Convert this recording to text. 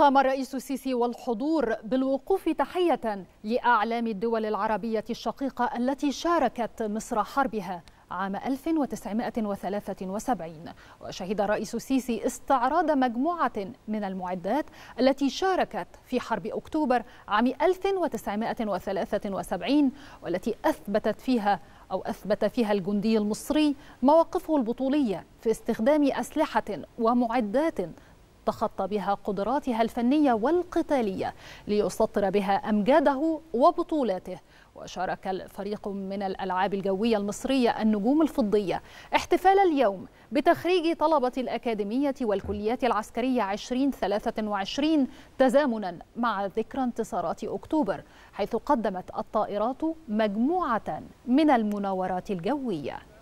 قام الرئيس السيسي والحضور بالوقوف تحية لأعلام الدول العربية الشقيقة التي شاركت مصر حربها عام 1973 وشهد الرئيس السيسي استعراض مجموعة من المعدات التي شاركت في حرب أكتوبر عام 1973 والتي أثبتت فيها أو أثبت فيها الجندي المصري مواقفه البطولية في استخدام أسلحة ومعدات تخطى بها قدراتها الفنية والقتالية ليسطر بها أمجاده وبطولاته وشارك الفريق من الألعاب الجوية المصرية النجوم الفضية احتفال اليوم بتخريج طلبة الأكاديمية والكليات العسكرية 2023 تزامنا مع ذكرى انتصارات أكتوبر حيث قدمت الطائرات مجموعة من المناورات الجوية